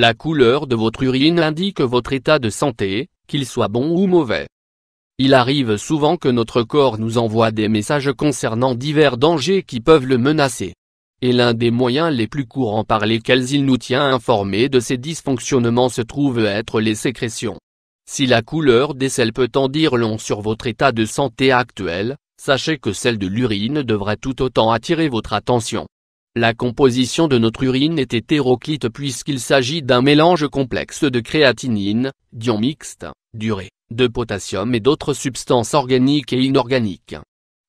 La couleur de votre urine indique votre état de santé, qu'il soit bon ou mauvais. Il arrive souvent que notre corps nous envoie des messages concernant divers dangers qui peuvent le menacer. Et l'un des moyens les plus courants par lesquels il nous tient informés de ces dysfonctionnements se trouve être les sécrétions. Si la couleur des selles peut en dire long sur votre état de santé actuel, sachez que celle de l'urine devrait tout autant attirer votre attention. La composition de notre urine est hétéroclite puisqu'il s'agit d'un mélange complexe de créatinine, d'ion mixte, d'urée, de potassium et d'autres substances organiques et inorganiques.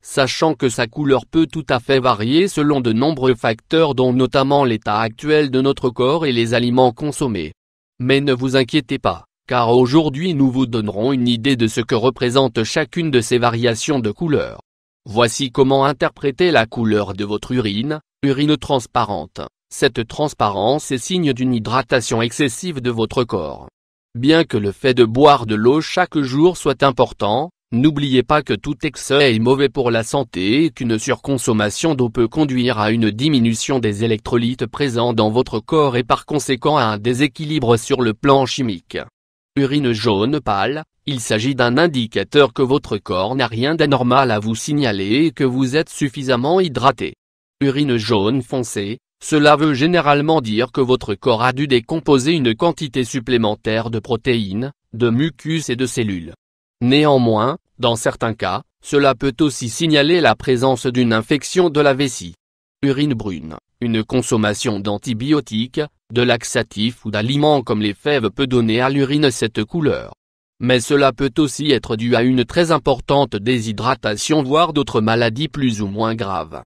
Sachant que sa couleur peut tout à fait varier selon de nombreux facteurs dont notamment l'état actuel de notre corps et les aliments consommés. Mais ne vous inquiétez pas, car aujourd'hui nous vous donnerons une idée de ce que représente chacune de ces variations de couleur. Voici comment interpréter la couleur de votre urine, Urine transparente. Cette transparence est signe d'une hydratation excessive de votre corps. Bien que le fait de boire de l'eau chaque jour soit important, n'oubliez pas que tout excès est mauvais pour la santé et qu'une surconsommation d'eau peut conduire à une diminution des électrolytes présents dans votre corps et par conséquent à un déséquilibre sur le plan chimique. Urine jaune pâle, il s'agit d'un indicateur que votre corps n'a rien d'anormal à vous signaler et que vous êtes suffisamment hydraté urine jaune foncé, cela veut généralement dire que votre corps a dû décomposer une quantité supplémentaire de protéines, de mucus et de cellules. Néanmoins, dans certains cas, cela peut aussi signaler la présence d'une infection de la vessie. Urine brune, une consommation d'antibiotiques, de laxatifs ou d'aliments comme les fèves peut donner à l'urine cette couleur. Mais cela peut aussi être dû à une très importante déshydratation voire d'autres maladies plus ou moins graves.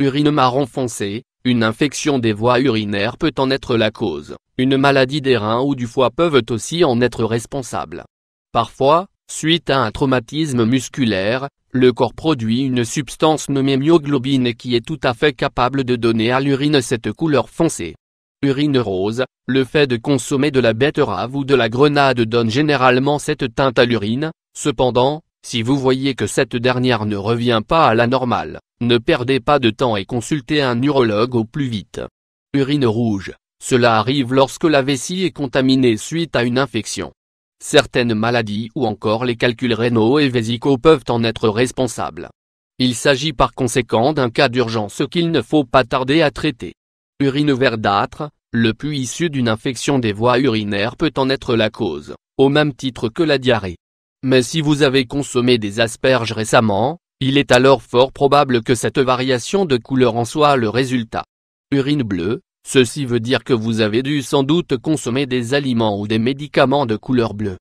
Urine marron foncé, une infection des voies urinaires peut en être la cause. Une maladie des reins ou du foie peuvent aussi en être responsables. Parfois, suite à un traumatisme musculaire, le corps produit une substance nommée myoglobine qui est tout à fait capable de donner à l'urine cette couleur foncée. Urine rose, le fait de consommer de la betterave ou de la grenade donne généralement cette teinte à l'urine, cependant, si vous voyez que cette dernière ne revient pas à la normale, ne perdez pas de temps et consultez un urologue au plus vite. Urine rouge, cela arrive lorsque la vessie est contaminée suite à une infection. Certaines maladies ou encore les calculs rénaux et vésicaux peuvent en être responsables. Il s'agit par conséquent d'un cas d'urgence qu'il ne faut pas tarder à traiter. Urine verdâtre, le puits issu d'une infection des voies urinaires peut en être la cause, au même titre que la diarrhée. Mais si vous avez consommé des asperges récemment, il est alors fort probable que cette variation de couleur en soit le résultat. Urine bleue, ceci veut dire que vous avez dû sans doute consommer des aliments ou des médicaments de couleur bleue.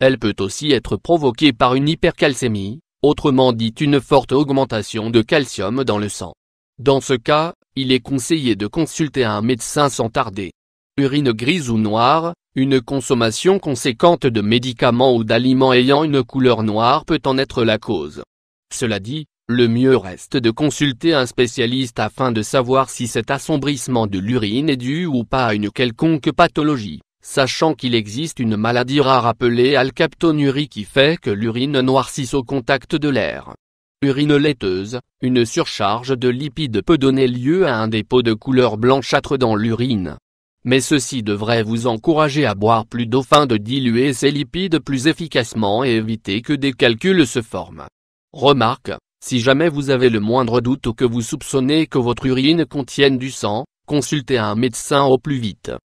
Elle peut aussi être provoquée par une hypercalcémie, autrement dit une forte augmentation de calcium dans le sang. Dans ce cas, il est conseillé de consulter un médecin sans tarder. Urine grise ou noire, une consommation conséquente de médicaments ou d'aliments ayant une couleur noire peut en être la cause. Cela dit, le mieux reste de consulter un spécialiste afin de savoir si cet assombrissement de l'urine est dû ou pas à une quelconque pathologie, sachant qu'il existe une maladie rare appelée alcaptonurie qui fait que l'urine noircisse au contact de l'air. Urine laiteuse, une surcharge de lipides peut donner lieu à un dépôt de couleur blanchâtre dans l'urine. Mais ceci devrait vous encourager à boire plus d'eau afin de diluer ces lipides plus efficacement et éviter que des calculs se forment. Remarque, si jamais vous avez le moindre doute ou que vous soupçonnez que votre urine contienne du sang, consultez un médecin au plus vite.